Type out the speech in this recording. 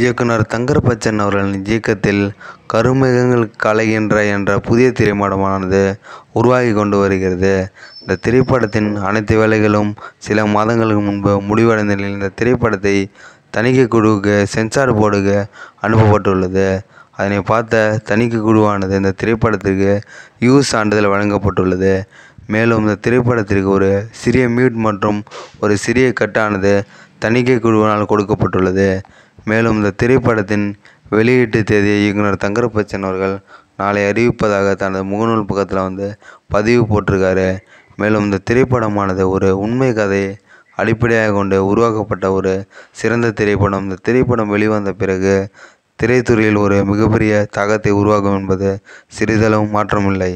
இயக்குனர் தங்கர்பச்சன் அவர்களின் இயக்கத்தில் கருமேகங்கள் கலைகின்ற என்ற புதிய திரைப்படமானது உருவாகி கொண்டு வருகிறது இந்த திரைப்படத்தின் அனைத்து வேலைகளும் சில மாதங்களுக்கு முன்பு முடிவடைந்த நிலையில் இந்த திரைப்படத்தை தணிக்கை குழுவுக்கு சென்சார் போர்டுக்கு அனுப்பப்பட்டுள்ளது அதனை பார்த்த தணிக்கை குழுவானது இந்த திரைப்படத்திற்கு யூ சான்றிதழ் வழங்கப்பட்டுள்ளது மேலும் இந்த திரைப்படத்திற்கு ஒரு சிறிய மியூட் மற்றும் ஒரு சிறிய கட்டானது தணிக்கை குழுவினால் கொடுக்கப்பட்டுள்ளது மேலும் இந்த திரைப்படத்தின் வெளியீட்டு தேதியை இயக்குனர் தங்கர்பச்சன் அவர்கள் நாளை அறிவிப்பதாக தனது முகநூல் பக்கத்தில் வந்து பதிவு போட்டிருக்காரு மேலும் இந்த திரைப்படமானது ஒரு உண்மை கதையை அடிப்படையாக கொண்டு உருவாக்கப்பட்ட ஒரு சிறந்த திரைப்படம் இந்த திரைப்படம் வெளிவந்த பிறகு திரைத்துறையில் ஒரு மிகப்பெரிய தாக்கத்தை உருவாகும் என்பது சிறிதளவும் மாற்றமில்லை